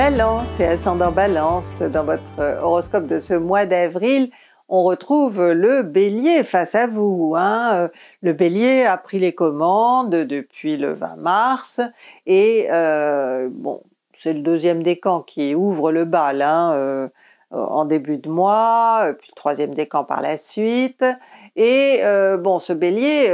Balance et ascendant Balance, dans votre euh, horoscope de ce mois d'avril, on retrouve le Bélier face à vous. Hein. Euh, le Bélier a pris les commandes depuis le 20 mars et euh, bon, c'est le deuxième décan qui ouvre le bal hein, en début de mois, puis le troisième décan par la suite. Et bon, ce Bélier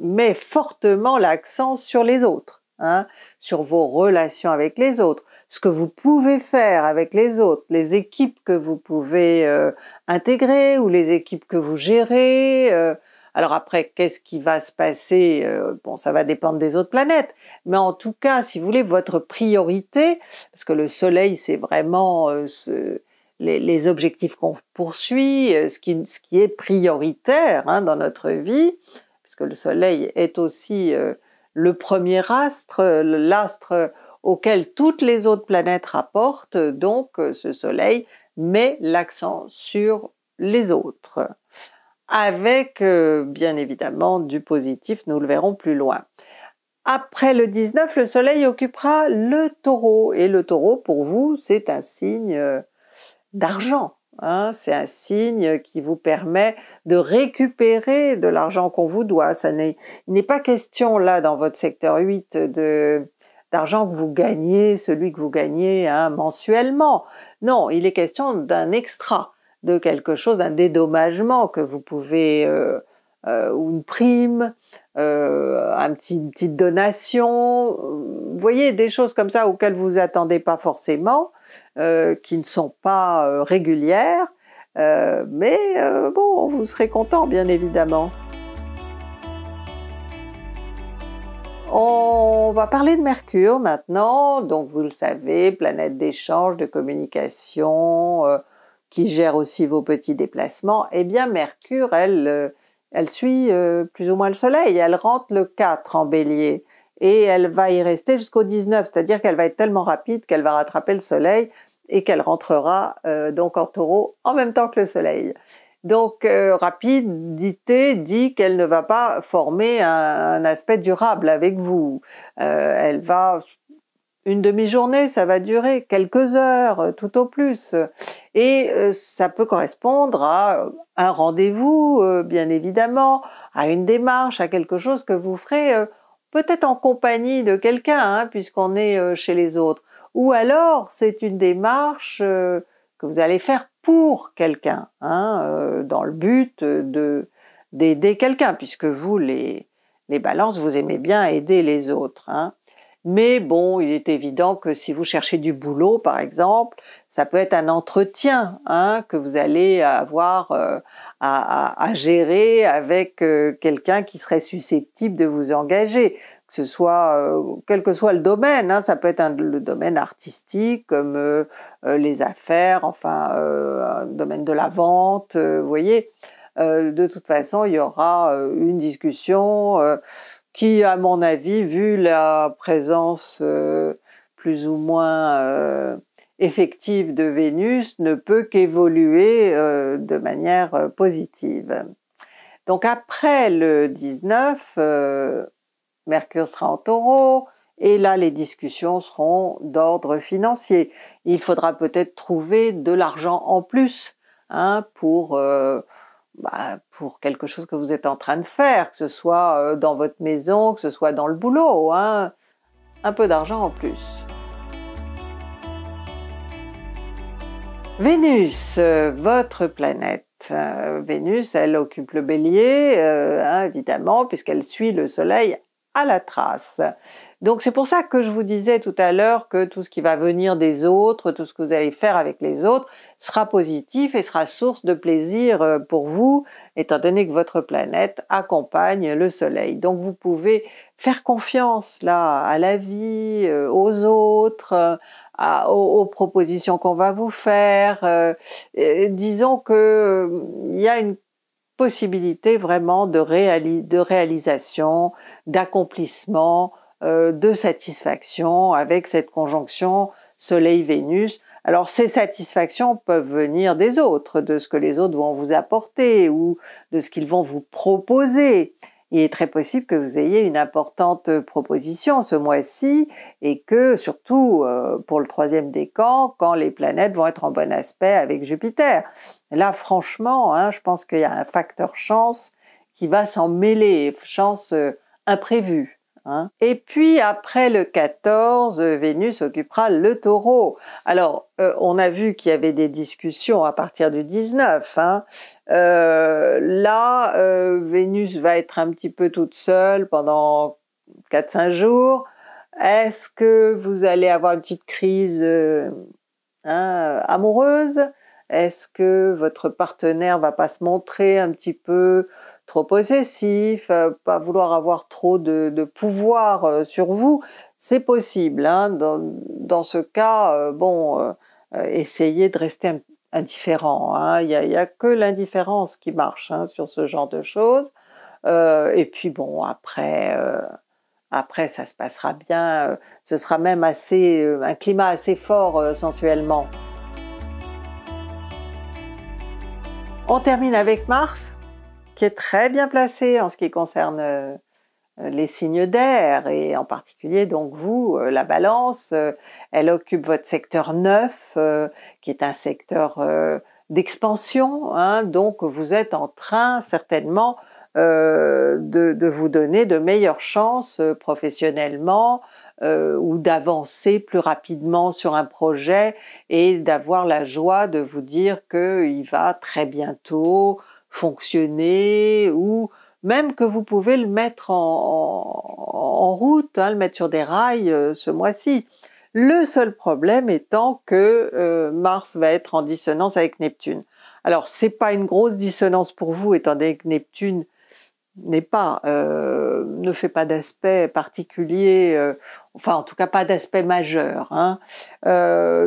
met fortement l'accent sur les autres hein, sur vos relations avec les autres, ce que vous pouvez faire avec les autres, les équipes que vous pouvez euh, intégrer ou les équipes que vous gérez. Euh, alors après, qu'est-ce qui va se passer euh, Bon, ça va dépendre des autres planètes, mais en tout cas, si vous voulez, votre priorité, parce que le Soleil, c'est vraiment les, objectifs qu'on poursuit, ce qui, est prioritaire hein, dans notre vie, puisque le Soleil est aussi le premier astre, l'astre auquel toutes les autres planètes rapportent, donc euh, ce Soleil met l'accent sur les autres, avec euh, bien évidemment du positif, nous le verrons plus loin. Après le 19, le Soleil occupera le taureau, et le taureau pour vous, c'est un signe euh, d'argent, Hein, c'est un signe qui vous permet de récupérer de l'argent qu'on vous doit. Ça n'est, il n'est pas question là dans votre secteur 8 d'argent que vous gagnez, celui que vous gagnez hein, mensuellement. Non, il est question d'un extra, de quelque chose, d'un dédommagement que vous pouvez euh, euh, ou une prime, euh, un petit, une petite donation, vous voyez, des choses comme ça auxquelles vous attendez pas forcément, euh, qui ne sont pas euh, régulières, euh, mais bon, vous serez content bien évidemment. On va parler de Mercure maintenant, donc vous le savez, planète d'échange, de communication, qui gère aussi vos petits déplacements. Eh bien Mercure, elle, elle suit plus ou moins le Soleil, elle rentre le 4 en Bélier et elle va y rester jusqu'au 19, c'est-à-dire qu'elle va être tellement rapide qu'elle va rattraper le soleil et qu'elle rentrera euh, donc en taureau en même temps que le soleil. Donc euh, rapidité dit qu'elle ne va pas former un, aspect durable avec vous. Euh, elle va une demi-journée, ça va durer quelques heures tout au plus. Et ça peut correspondre à un rendez-vous, bien évidemment, à une démarche, à quelque chose que vous ferez peut-être en compagnie de quelqu'un, hein, puisqu'on est euh, chez les autres, ou alors c'est une démarche euh, que vous allez faire pour quelqu'un, hein, euh, dans le but de d'aider quelqu'un, puisque vous les balances, vous aimez bien aider les autres. Hein. Mais bon, il est évident que si vous cherchez du boulot, par exemple, ça peut être un entretien hein, que vous allez avoir euh, à, gérer avec euh, quelqu'un qui serait susceptible de vous engager, que ce soit euh, quel que soit le domaine. Hein, ça peut être le domaine artistique, comme les affaires, enfin, le domaine de la vente, vous voyez. de toute façon, il y aura une discussion qui, à mon avis, vu la présence euh, plus ou moins euh, effective de Vénus, ne peut qu'évoluer euh, de manière positive. Donc après le 19, Mercure sera en taureau, et là les discussions seront d'ordre financier. Il faudra peut-être trouver de l'argent en plus hein, pour bah, pour quelque chose que vous êtes en train de faire, que ce soit euh, dans votre maison, que ce soit dans le boulot, hein. un peu d'argent en plus. Vénus, euh, votre planète. Euh, Vénus, elle occupe le bélier, hein, évidemment, puisqu'elle suit le Soleil à la trace. Donc c'est pour ça que je vous disais tout à l'heure que tout ce qui va venir des autres, tout ce que vous allez faire avec les autres, sera positif et sera source de plaisir euh, pour vous, étant donné que votre planète accompagne le Soleil. Donc vous pouvez faire confiance là à la vie, euh, aux autres, euh, aux, propositions qu'on va vous faire. disons que il y a une possibilité vraiment de réalisation, d'accomplissement, euh, de satisfaction avec cette conjonction Soleil-Vénus. Alors ces satisfactions peuvent venir des autres, de ce que les autres vont vous apporter ou de ce qu'ils vont vous proposer. Il est très possible que vous ayez une importante proposition ce mois-ci et que surtout euh, pour le troisième décan, quand les planètes vont être en bon aspect avec Jupiter. Là, franchement, hein, je pense qu'il y a un facteur chance qui va s'en mêler, chance euh, imprévue. Hein. Et puis après le 14, Vénus occupera le taureau. Alors, euh, on a vu qu'il y avait des discussions à partir du 19. Hein. Euh, là, euh, Vénus va être un petit peu toute seule pendant 4-5 jours. Est-ce que vous allez avoir une petite crise hein, amoureuse Est-ce que votre partenaire va pas se montrer un petit peu trop possessif, euh, pas vouloir avoir trop de, pouvoir euh, sur vous, c'est possible. Hein. Dans, ce cas, euh, bon, essayez de rester indifférent. Hein. Il n'y a, que l'indifférence qui marche hein, sur ce genre de choses. et puis bon, après, après ça se passera bien. ce sera même assez, un climat assez fort sensuellement. On termine avec Mars qui est très bien placé en ce qui concerne euh, euh, les signes d'air et en particulier donc vous, euh, la balance, elle occupe votre secteur 9 qui est un secteur d'expansion, hein. donc vous êtes en train certainement de, vous donner de meilleures chances professionnellement ou d'avancer plus rapidement sur un projet et d'avoir la joie de vous dire qu'il va très bientôt fonctionner ou même que vous pouvez le mettre en, route, hein, le mettre sur des rails euh, ce mois-ci. Le seul problème étant que euh, Mars va être en dissonance avec Neptune. Alors c'est pas une grosse dissonance pour vous étant donné que Neptune n'est pas, euh, ne fait pas d'aspect particulier, enfin en tout cas pas d'aspect majeur. Hein.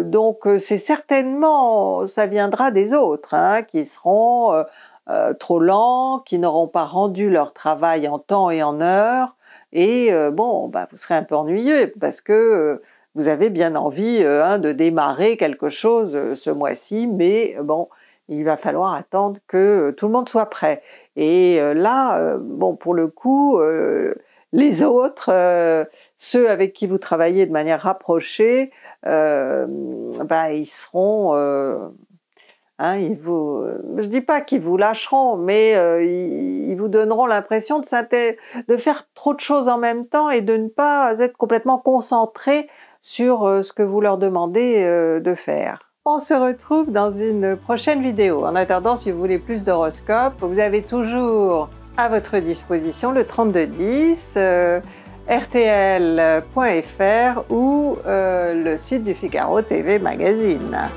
donc c'est certainement, ça viendra des autres hein, qui seront euh, trop lents, qui n'auront pas rendu leur travail en temps et en heure, et euh, bon, bah, vous serez un peu ennuyeux parce que euh, vous avez bien envie hein, de démarrer quelque chose ce mois-ci, mais bon, il va falloir attendre que tout le monde soit prêt. Et là, bon, pour le coup, les autres, ceux avec qui vous travaillez de manière rapprochée, bah, ils seront je hein, ils je dis pas qu'ils vous lâcheront, mais euh, ils, vous donneront l'impression de, faire trop de choses en même temps et de ne pas être complètement concentré sur euh, ce que vous leur demandez euh, de faire. On se retrouve dans une prochaine vidéo. En attendant, si vous voulez plus d'horoscopes, vous avez toujours à votre disposition le 3210, rtl.fr ou le site du Figaro TV Magazine.